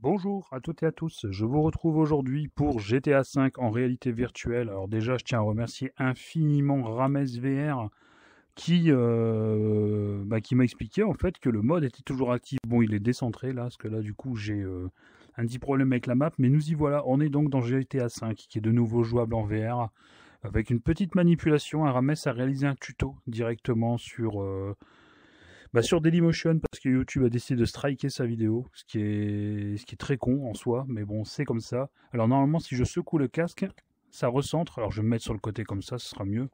Bonjour à toutes et à tous, je vous retrouve aujourd'hui pour GTA V en réalité virtuelle. Alors déjà je tiens à remercier infiniment Rames VR qui, euh, bah, qui m'a expliqué en fait que le mode était toujours actif. Bon il est décentré là, parce que là du coup j'ai euh, un petit problème avec la map, mais nous y voilà, on est donc dans GTA V qui est de nouveau jouable en VR. Avec une petite manipulation, Rames a réalisé un tuto directement sur... Euh, bah sur Dailymotion parce que YouTube a décidé de striker sa vidéo, ce qui est, ce qui est très con en soi, mais bon, c'est comme ça. Alors normalement, si je secoue le casque, ça recentre. Alors je vais me mettre sur le côté comme ça, ce sera mieux.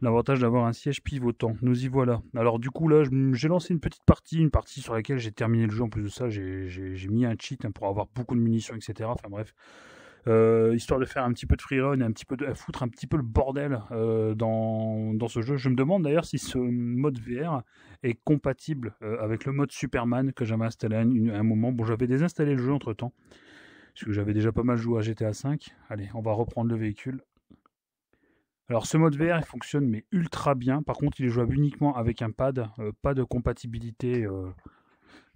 L'avantage d'avoir un siège pivotant. Nous y voilà. Alors du coup là, j'ai lancé une petite partie, une partie sur laquelle j'ai terminé le jeu. En plus de ça, j'ai mis un cheat hein, pour avoir beaucoup de munitions, etc. Enfin bref, euh, histoire de faire un petit peu de freerun et un petit peu de foutre un petit peu le bordel euh, dans, dans, ce jeu. Je me demande d'ailleurs si ce mode VR est compatible euh, avec le mode Superman que j'avais installé à, un moment. Bon, j'avais désinstallé le jeu entre temps, parce que j'avais déjà pas mal joué à GTA V. Allez, on va reprendre le véhicule. Alors ce mode VR il fonctionne mais ultra bien. Par contre, il est jouable uniquement avec un pad, pas de compatibilité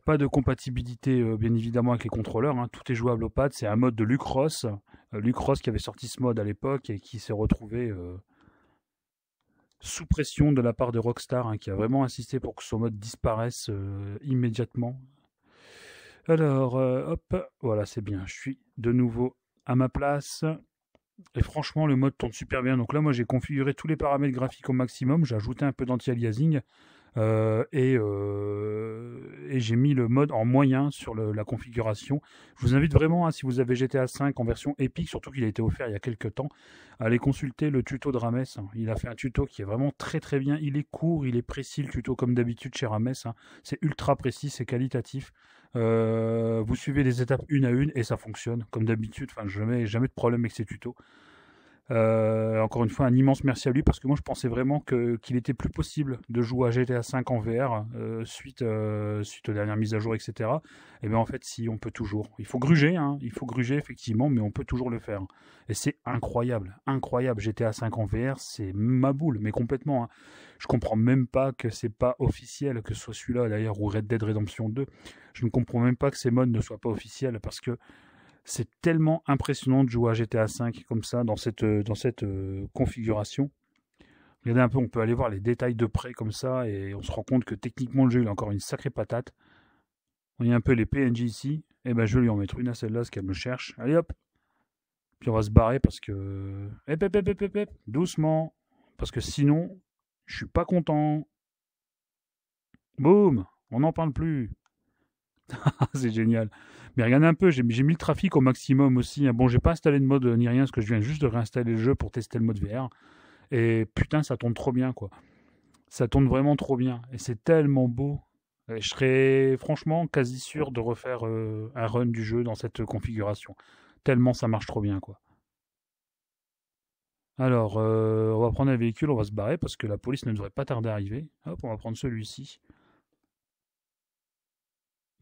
pas de compatibilité, euh, bien évidemment, avec les contrôleurs. Hein. Tout est jouable au pad. C'est un mode de Lucross. Euh, qui avait sorti ce mode à l'époque et qui s'est retrouvé euh, sous pression de la part de Rockstar, hein, qui a vraiment insisté pour que son mode disparaisse euh, immédiatement. Alors, hop, voilà, c'est bien. Je suis de nouveau à ma place. Et franchement, le mode tourne super bien. Donc là, moi, j'ai configuré tous les paramètres graphiques au maximum. J'ai ajouté un peu d'anti-aliasing. Euh, euh, et, j'ai mis le mode en moyen sur la configuration. Je vous invite vraiment, hein, si vous avez GTA V en version épique, surtout qu'il a été offert il y a quelques temps, à aller consulter le tuto de Rames. Il a fait un tuto qui est vraiment très très bien. Il est court, il est précis, le tuto comme d'habitude chez Rames. Hein. C'est ultra précis, c'est qualitatif. Euh, vous suivez les étapes une à une et ça fonctionne comme d'habitude. Enfin, n'ai jamais de problème avec ces tutos. Euh, encore une fois, un immense merci à lui parce que moi je pensais vraiment que qu'il était plus possible de jouer à GTA 5 en VR euh, suite euh, suite aux dernières mises à jour, etc. Et eh bien en fait, si on peut toujours. Il faut gruger, hein. il faut gruger effectivement, mais on peut toujours le faire. Et c'est incroyable, incroyable. GTA 5 en VR, c'est ma boule, mais complètement. je hein. Je comprends même pas que c'est pas officiel, que ce soit celui-là d'ailleurs ou Red Dead Redemption 2. Je ne comprends même pas que ces modes ne soient pas officiels parce que c'est tellement impressionnant de jouer à GTA V comme ça, dans cette, euh, dans cette euh, configuration. Regardez un peu, on peut aller voir les détails de près comme ça, et on se rend compte que techniquement le jeu il a encore une sacrée patate. On y a un peu les PNJ ici, et eh ben je vais lui en mettre une à celle-là, ce qu'elle me cherche. Allez hop Puis on va se barrer parce que... Euh, doucement Parce que sinon, je suis pas content. Boum On n'en parle plus c'est génial. Mais regardez un peu, j'ai mis le trafic au maximum aussi. Hein. Bon, j'ai pas installé de mode euh, ni rien, parce que je viens juste de réinstaller le jeu pour tester le mode VR. Et putain, ça tourne trop bien, quoi. Ça tourne vraiment trop bien. Et c'est tellement beau. je serais franchement quasi sûr de refaire euh, un run du jeu dans cette configuration. Tellement ça marche trop bien, quoi. Alors, euh, on va prendre un véhicule, on va se barrer parce que la police ne devrait pas tarder à arriver. Hop, on va prendre celui-ci.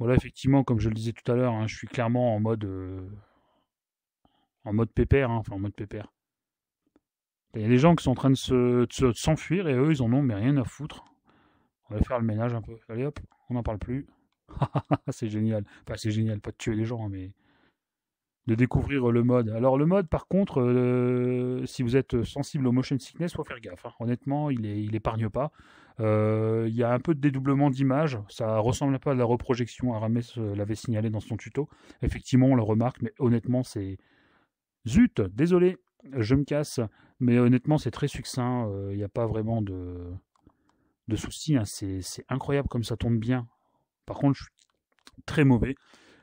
Voilà, effectivement, comme je le disais tout à l'heure, hein, je suis clairement en mode euh, en mode pépère, hein, enfin en mode pépère. Il y a des gens qui sont en train de, se, s'enfuir et eux, ils en ont mais rien à foutre. On va faire le ménage un peu. Allez hop, on n'en parle plus. c'est génial. Enfin, c'est génial, pas de tuer les gens, hein, mais de découvrir le mode. Alors le mode, par contre, euh, si vous êtes sensible au motion sickness, faut faire gaffe. Honnêtement, il, il épargne pas. Euh, il y a un peu de dédoublement d'image. Ça ressemble un peu à la reprojection. Aramès euh, l'avait signalé dans son tuto. Effectivement, on le remarque, mais honnêtement, c'est. Zut, désolé, je me casse. Mais honnêtement, c'est très succinct. Euh, il n'y a pas vraiment de, de soucis. Hein. C'est incroyable comme ça tourne bien. Par contre, je suis très mauvais.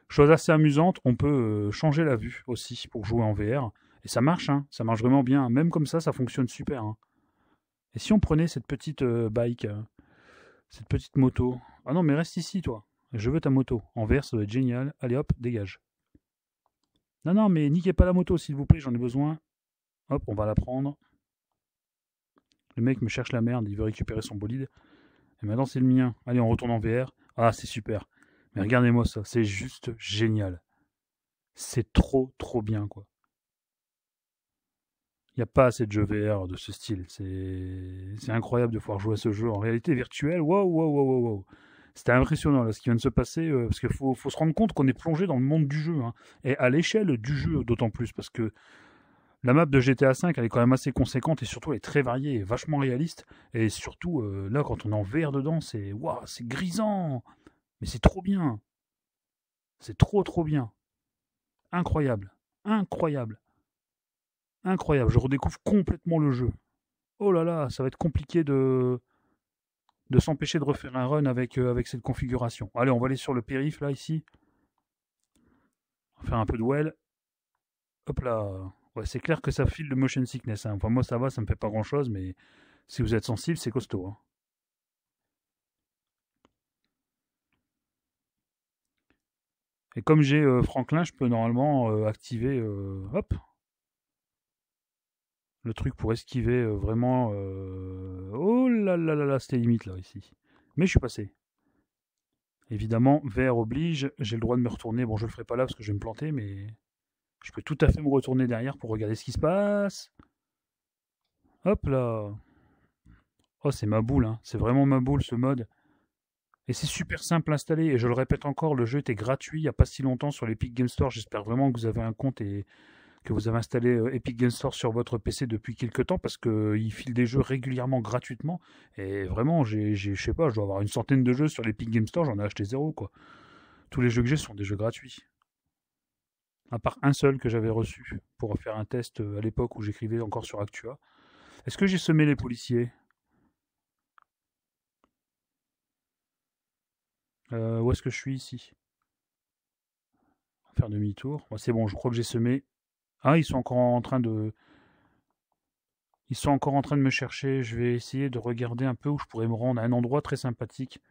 Chose assez amusante, on peut changer la vue aussi pour jouer en VR. Et ça marche, hein. ça marche vraiment bien. Même comme ça, ça fonctionne super. Hein. Et si on prenait cette petite euh, bike, euh, cette petite moto Ah non, mais reste ici, toi. Je veux ta moto. En vert, ça doit être génial. Allez hop, dégage. Non, non, mais niquez pas la moto, s'il vous plaît, j'en ai besoin. Hop, on va la prendre. Le mec me cherche la merde, il veut récupérer son bolide. Et maintenant, c'est le mien. Allez, on retourne en VR. Ah, c'est super. Mais regardez-moi ça, c'est juste génial. C'est trop, trop bien, quoi n'y a pas assez de jeux VR de ce style. C'est incroyable de pouvoir jouer à ce jeu en réalité virtuelle. Waouh, waouh, waouh, waouh. C'était impressionnant là, ce qui vient de se passer, euh, parce qu'il faut, se rendre compte qu'on est plongé dans le monde du jeu, hein. et à l'échelle du jeu d'autant plus, parce que la map de GTA V, elle est quand même assez conséquente, et surtout elle est très variée, et vachement réaliste, et surtout euh, là, quand on est en VR dedans, c'est waouh, c'est grisant, mais c'est trop bien, c'est trop trop bien, incroyable, incroyable incroyable. Je redécouvre complètement le jeu. Oh là là, ça va être compliqué de, de s'empêcher de refaire un run avec, euh, avec cette configuration. Allez, on va aller sur le périph là, ici. On va faire un peu de well. Hop là. Ouais, c'est clair que ça file le motion sickness. Hein. Enfin, moi, ça va, ça me fait pas grand chose, mais si vous êtes sensible, c'est costaud. Hein. Et comme j'ai euh, Franklin, je peux normalement euh, activer. hop, truc pour esquiver euh, vraiment. Euh, oh là là là là, c'était limite là ici. Mais je suis passé. Évidemment, vert oblige, j'ai le droit de me retourner. Bon, je le ferai pas là parce que je vais me planter, mais je peux tout à fait me retourner derrière pour regarder ce qui se passe. Hop là. Oh, c'est ma boule, hein. c'est vraiment ma boule ce mode. Et c'est super simple à installer. Et je le répète encore, le jeu était gratuit il n'y a pas si longtemps sur l'Epic Game Store. J'espère vraiment que vous avez un compte et que vous avez installé euh, Epic Games Store sur votre PC depuis quelques temps parce qu'il euh, file des jeux régulièrement gratuitement. Et vraiment, j'ai, je sais pas, je dois avoir une centaine de jeux sur l'Epic Games Store, j'en ai acheté zéro quoi. Tous les jeux que j'ai sont des jeux gratuits. À part un seul que j'avais reçu pour faire un test euh, à l'époque où j'écrivais encore sur Actua. Est-ce que j'ai semé les policiers Où est-ce que je suis ici faire demi-tour. c'est bon, je crois que j'ai semé ah, ils sont encore en train de. Ils sont encore en train de me chercher. Je vais essayer de regarder un peu où je pourrais me rendre à un endroit très sympathique.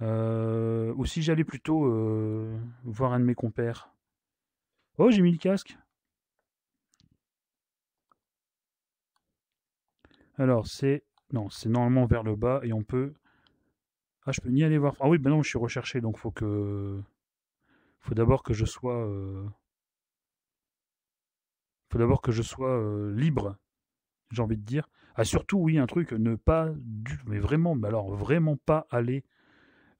Ou euh, si j'allais plutôt euh, voir un de mes compères. Oh, j'ai mis le casque. Alors, c'est. Non, c'est normalement vers le bas et on peut. Ah, je peux ni aller voir. Ah oui, ben non, je suis recherché donc faut que. Faut d'abord que je sois. Euh, il faut d'abord que je sois euh, libre, j'ai envie de dire. Ah, surtout, oui, un truc, ne pas, du, mais vraiment, mais alors vraiment pas aller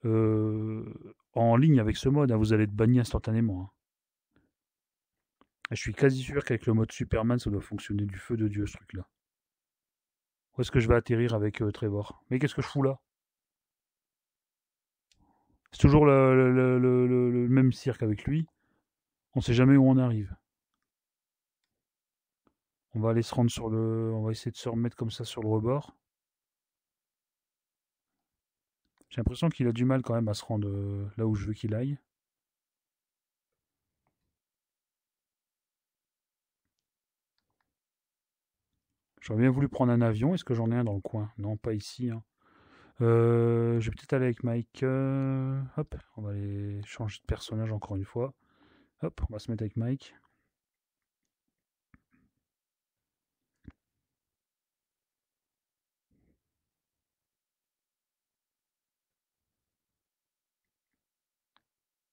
euh, en ligne avec ce mode. Hein. vous allez être banni instantanément. Hein. Ah, je suis quasi sûr qu'avec le mode Superman, ça doit fonctionner du feu de Dieu, ce truc-là. Où est-ce que je vais atterrir avec euh, Trevor Mais qu'est-ce que je fous là C'est toujours le, même cirque avec lui. On ne sait jamais où on arrive. On va rendre sur le. On va essayer de se remettre comme ça sur le rebord. J'ai l'impression qu'il a du mal quand même à se rendre euh, là où je veux qu'il aille. J'aurais bien voulu prendre un avion. Est-ce que j'en ai un dans le coin Non, pas ici. Hein. Euh, je vais peut-être aller avec Mike. Euh, hop, on va aller changer de personnage encore une fois. Hop, on va se mettre avec Mike.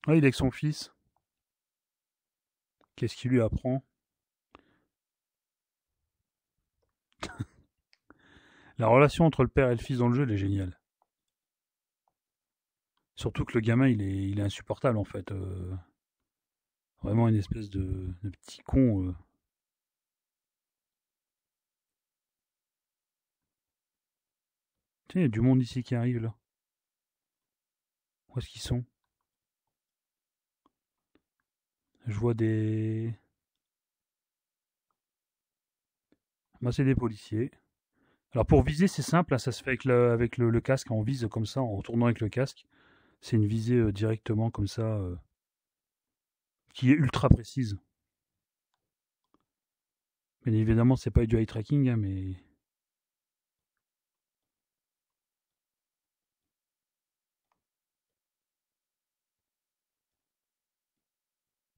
Ah, il est avec son fils. Qu'est-ce qu'il lui apprend La relation entre le père et le fils dans le jeu, elle est géniale. Surtout que le gamin, il est, il est insupportable en fait. Euh, vraiment une espèce de, petit con. Euh. Tiens, il y a du monde ici qui arrive là. Où est-ce qu'ils sont Je vois des. c'est des policiers. Alors pour viser, c'est simple, hein, ça se fait avec, le, casque, hein, on vise comme ça en tournant avec le casque. C'est une visée euh, directement comme ça, euh, qui est ultra précise. Mais évidemment, c'est pas du eye tracking, hein, mais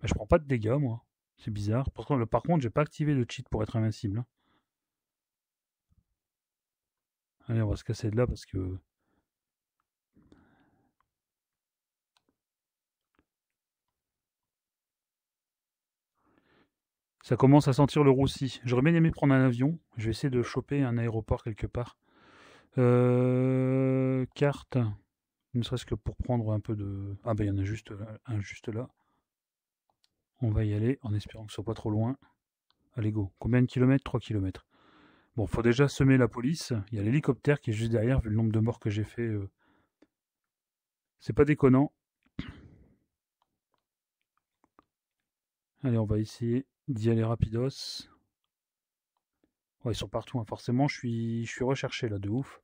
je prends pas de dégâts, moi. C'est bizarre. Par contre, par contre j'ai pas activé le cheat pour être invincible. Hein. Allez, on va se casser de là parce que. Ça commence à sentir le roussi. J'aurais bien aimé prendre un avion. Je vais essayer de choper un aéroport quelque part. Euh, carte. Ne serait-ce que pour prendre un peu de. Ah, ben il y en a juste, euh, un juste là. On va y aller en espérant que ce soit pas trop loin. Allez go. Combien de kilomètres 3 kilomètres. Bon, faut déjà semer la police. Il y a l'hélicoptère qui est juste derrière, vu le nombre de morts que j'ai fait. Euh. C'est pas déconnant. Allez, on va essayer d'y aller rapidos. Ouais, ils sont partout, hein. forcément. Je suis, je suis recherché là, de ouf.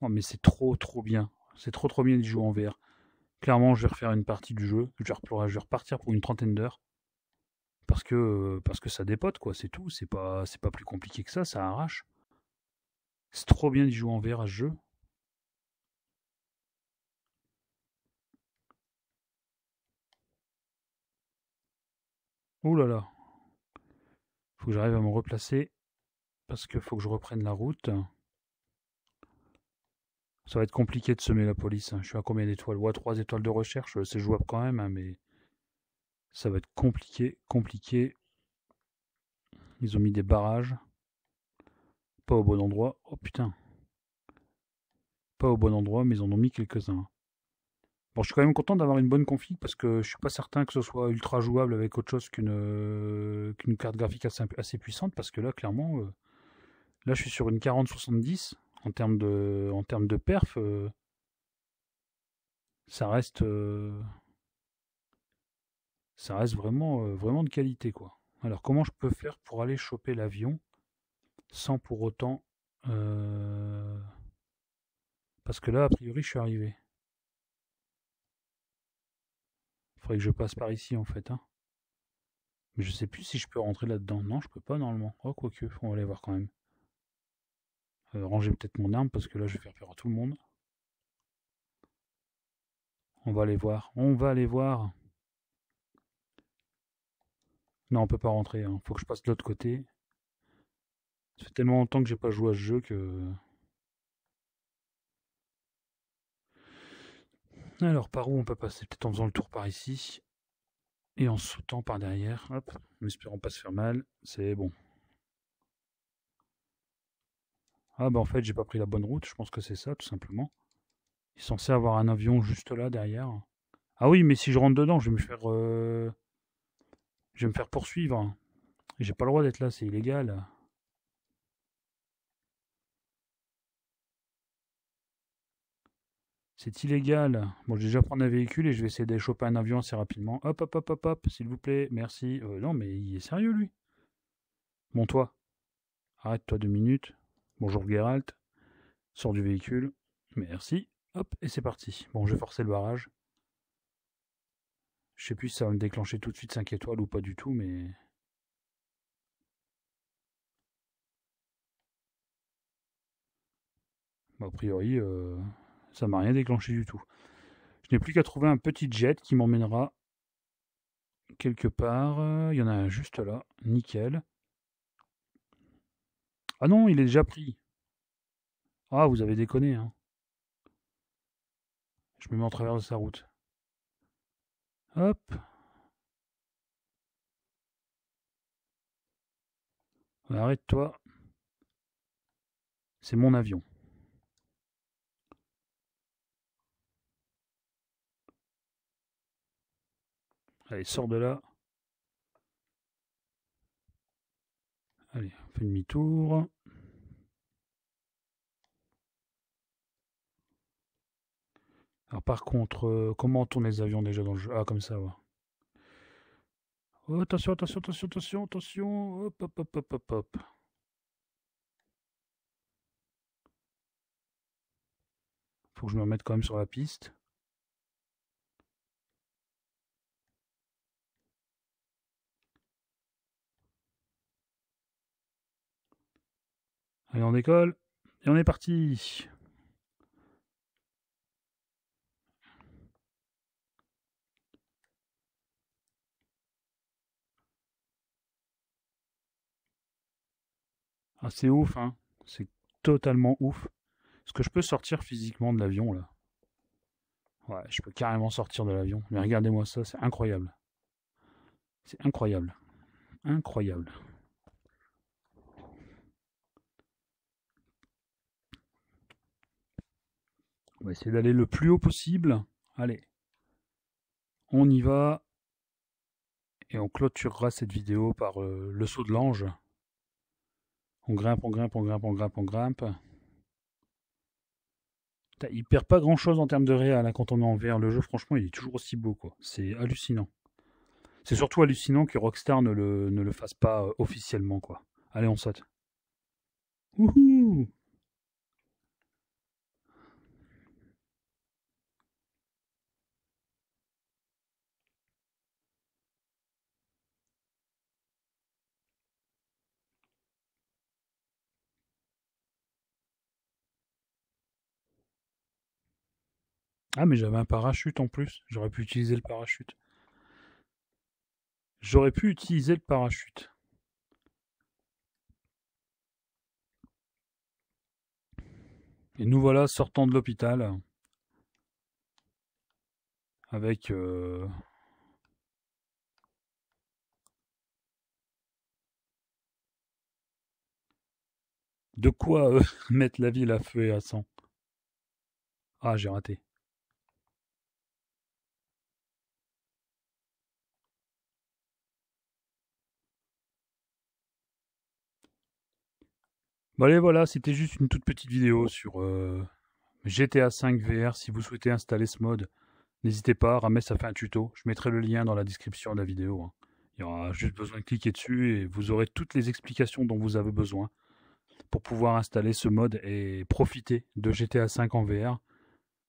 oh mais c'est trop, trop bien. C'est trop, trop bien de jouer en vert clairement, je vais refaire une partie du jeu. Je vais, repartir pour une trentaine d'heures. Parce que, euh, parce que ça dépote, quoi, c'est tout. C'est pas, pas plus compliqué que ça, ça arrache. C'est trop bien d'y jouer en verre, à ce jeu. Ouh là là. Faut que j'arrive à me replacer. Parce que faut que je reprenne la route. Ça va être compliqué de semer la police. Hein. Je suis à combien d'étoiles Ouais, 3 étoiles de recherche, euh, c'est jouable quand même, hein, mais ça va être compliqué, compliqué. Ils ont mis des barrages. Pas au bon endroit. Oh putain. Pas au bon endroit, mais ils en ont mis quelques-uns. Bon, je suis quand même content d'avoir une bonne config parce que je suis pas certain que ce soit ultra jouable avec autre chose qu'une euh, carte graphique assez, puissante parce que là, clairement, euh, là, je suis sur une 40-70 en termes de, en termes de perf, euh, ça reste, euh, ça reste vraiment, euh, vraiment de qualité, quoi. Alors, comment je peux faire pour aller choper l'avion sans pour autant, parce que là, a priori, je suis arrivé. Faudrait que je passe par ici, en fait, hein. Mais je sais plus si je peux rentrer là-dedans. Non, je peux pas normalement. Oh, quoique, on va aller voir quand même. Euh, ranger peut-être mon arme parce que là je vais faire peur à tout le monde. On va aller voir. On va aller voir. Non, on peut pas rentrer. Hein. Faut que je passe de l'autre côté. Ça fait tellement longtemps que j'ai pas joué à ce jeu que. Alors par où on peut passer Peut-être en faisant le tour par ici. Et en sautant par derrière. Hop. En espérant pas se faire mal. C'est bon. Ah bah en fait j'ai pas pris la bonne route, je pense que c'est ça tout simplement. Il est censé avoir un avion juste là derrière. Ah oui mais si je rentre dedans je vais me faire euh, je vais me faire poursuivre. J'ai pas le droit d'être là, c'est illégal. C'est illégal. Bon, je vais déjà prendre un véhicule et je vais essayer d'aller choper un avion assez rapidement. Hop, hop, hop, hop, hop, s'il vous plaît, merci. Euh, non, mais il est sérieux, lui. Monte-toi. Arrête-toi deux minutes. Bonjour Geralt. Sors du véhicule. Merci. Hop, et c'est parti. Bon, je vais forcer le barrage. Je sais plus si ça va me déclencher tout de suite 5 étoiles ou pas du tout, mais... a priori, euh, ça m'a rien déclenché du tout. Je n'ai plus qu'à trouver un petit jet qui m'emmènera quelque part. Il y en a un juste là. Nickel. Ah non, il est déjà pris. Ah, vous avez déconné. Hein. Je me mets en travers de sa route. Hop. Arrête-toi. C'est mon avion. Allez, sors de là. un une demi-tour. Alors par contre, euh, comment on les avions déjà dans le jeu Ah comme ça, ouais. Oh, attention, attention, attention, attention, attention. Hop, hop, hop, hop, hop, hop. Faut que je me remette quand même sur la piste. Allez, on décolle. Et on est parti. Ah, c'est ouf, hein. C'est totalement ouf. Est-ce que je peux sortir physiquement de l'avion, là Ouais, je peux carrément sortir de l'avion. Mais regardez-moi ça, c'est incroyable. C'est incroyable. Incroyable. On va essayer d'aller le plus haut possible. Allez, on y va. Et on clôturera cette vidéo par euh, le saut de l'ange. On grimpe, on grimpe, on grimpe, on grimpe, on grimpe. Il perd pas grand chose en termes de réel hein, quand on est en VR. Le jeu, franchement, il est toujours aussi beau. quoi. C'est hallucinant. C'est surtout hallucinant que Rockstar ne le, ne le fasse pas euh, officiellement. quoi. Allez, on saute. Wouhou Ah, mais j'avais un parachute en plus. J'aurais pu utiliser le parachute. J'aurais pu utiliser le parachute. Et nous voilà sortant de l'hôpital avec euh, de quoi euh, mettre la ville à feu et à sang. Ah, j'ai raté. Bah voilà, c'était juste une toute petite vidéo sur euh, GTA 5 VR. Si vous souhaitez installer ce mode, n'hésitez pas, Ramès a fait un tuto. Je mettrai le lien dans la description de la vidéo. Hein. Il y aura juste besoin de cliquer dessus et vous aurez toutes les explications dont vous avez besoin pour pouvoir installer ce mode et profiter de GTA 5 en VR.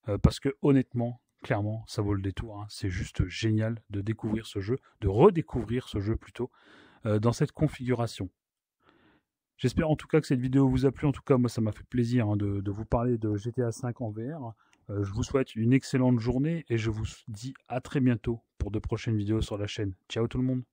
Euh, parce que honnêtement, clairement, ça vaut le détour. Hein. C'est juste génial de découvrir ce jeu, de redécouvrir ce jeu plutôt, euh, dans cette configuration. J'espère en tout cas que cette vidéo vous a plu. En tout cas, moi, ça m'a fait plaisir hein, de, vous parler de GTA V en VR. Euh, je vous souhaite une excellente journée et je vous dis à très bientôt pour de prochaines vidéos sur la chaîne. Ciao tout le monde